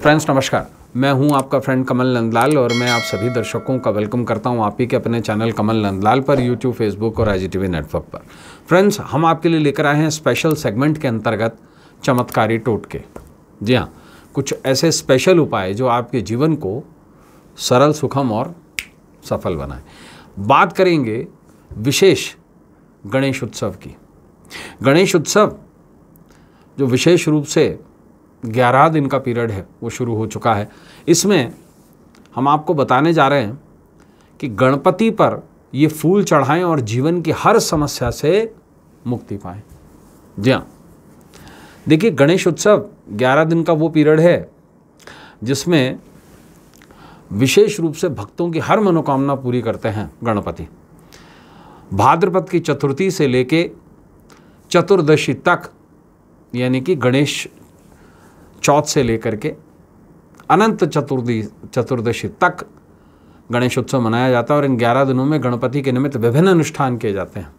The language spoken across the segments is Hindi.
फ्रेंड्स नमस्कार मैं हूं आपका फ्रेंड कमल नंदलाल और मैं आप सभी दर्शकों का वेलकम करता हूं आप ही के अपने चैनल कमल नंदलाल पर यूट्यूब फेसबुक और आई नेटवर्क पर फ्रेंड्स हम आपके लिए लेकर आए हैं स्पेशल सेगमेंट के अंतर्गत चमत्कारी टोटके जी हाँ कुछ ऐसे स्पेशल उपाय जो आपके जीवन को सरल सुखम और सफल बनाए बात करेंगे विशेष गणेश उत्सव की गणेश उत्सव जो विशेष रूप से ग्यारह दिन का पीरियड है वो शुरू हो चुका है इसमें हम आपको बताने जा रहे हैं कि गणपति पर ये फूल चढ़ाएं और जीवन की हर समस्या से मुक्ति पाएं जी हाँ देखिए गणेश उत्सव 11 दिन का वो पीरियड है जिसमें विशेष रूप से भक्तों की हर मनोकामना पूरी करते हैं गणपति भाद्रपद की चतुर्थी से लेके चतुर्दशी तक यानी कि गणेश चौथ से लेकर के अनंत चतुर्दी चतुर्दशी तक गणेश उत्सव मनाया जाता है और इन ग्यारह दिनों में गणपति के निमित्त विभिन्न अनुष्ठान किए जाते हैं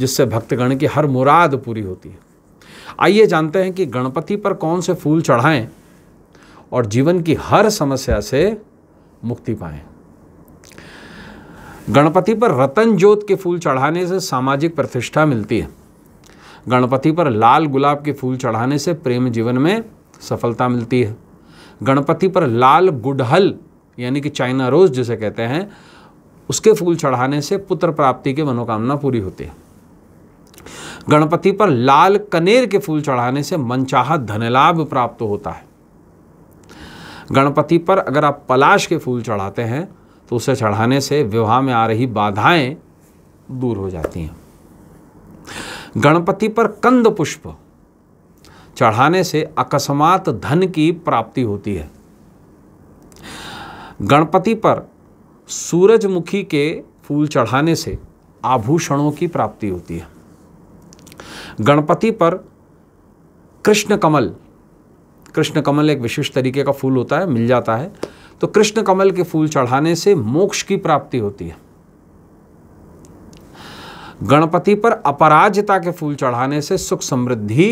जिससे भक्तगण की हर मुराद पूरी होती है आइए जानते हैं कि गणपति पर कौन से फूल चढ़ाएं और जीवन की हर समस्या से मुक्ति पाएं गणपति पर रतन ज्योत के फूल चढ़ाने से सामाजिक प्रतिष्ठा मिलती है गणपति पर लाल गुलाब के फूल चढ़ाने से प्रेम जीवन में सफलता मिलती है गणपति पर लाल गुड़हल यानी कि चाइना रोज जिसे कहते हैं उसके फूल चढ़ाने से पुत्र प्राप्ति की मनोकामना पूरी होती है गणपति पर लाल कनेर के फूल चढ़ाने से मनचाहा धनलाभ प्राप्त होता है गणपति पर अगर आप पलाश के फूल चढ़ाते हैं तो उसे चढ़ाने से विवाह में आ रही बाधाएं दूर हो जाती हैं गणपति पर कंद पुष्प चढ़ाने से अकस्मात धन की प्राप्ति होती है गणपति पर सूरजमुखी के फूल चढ़ाने से आभूषणों की प्राप्ति होती है गणपति पर कृष्ण कमल कृष्ण कमल एक विशेष तरीके का फूल होता है मिल जाता है तो कृष्ण कमल के फूल चढ़ाने से मोक्ष की प्राप्ति होती है गणपति पर अपराजिता के फूल चढ़ाने से सुख समृद्धि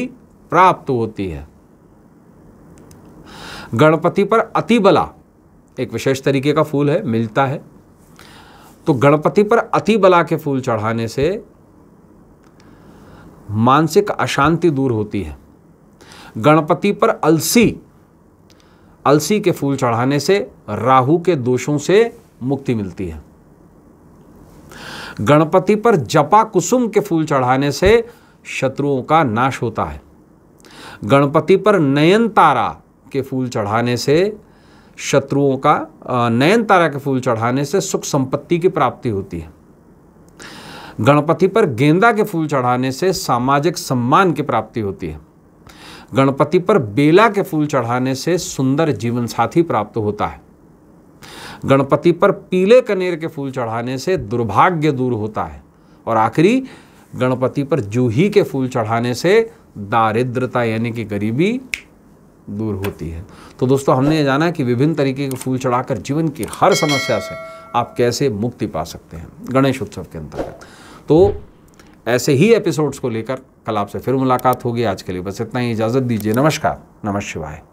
प्राप्त होती है गणपति पर अतिबला एक विशेष तरीके का फूल है मिलता है तो गणपति पर अतिबला के फूल चढ़ाने से मानसिक अशांति दूर होती है गणपति पर अलसी अलसी के फूल चढ़ाने से राहु के दोषों से मुक्ति मिलती है गणपति पर जपा कुसुम के फूल चढ़ाने से शत्रुओं का नाश होता है गणपति पर नयन तारा के फूल चढ़ाने से शत्रुओं का नयन तारा के फूल चढ़ाने से सुख संपत्ति की प्राप्ति होती है गणपति पर गेंदा के फूल चढ़ाने से सामाजिक सम्मान की प्राप्ति होती है गणपति पर बेला के फूल चढ़ाने से सुंदर जीवन साथी प्राप्त होता है गणपति पर पीले कनेर के फूल चढ़ाने से दुर्भाग्य दूर होता है और आखिरी गणपति पर जूही के फूल चढ़ाने से दारिद्रता यानी कि गरीबी दूर होती है तो दोस्तों हमने ये जाना कि विभिन्न तरीके के फूल चढ़ाकर जीवन की हर समस्या से आप कैसे मुक्ति पा सकते हैं गणेश उत्सव के अंतर्गत तो ऐसे ही एपिसोड्स को लेकर कल आपसे फिर मुलाकात होगी आज के लिए बस इतना ही इजाज़त दीजिए नमस्कार नमः शिवाय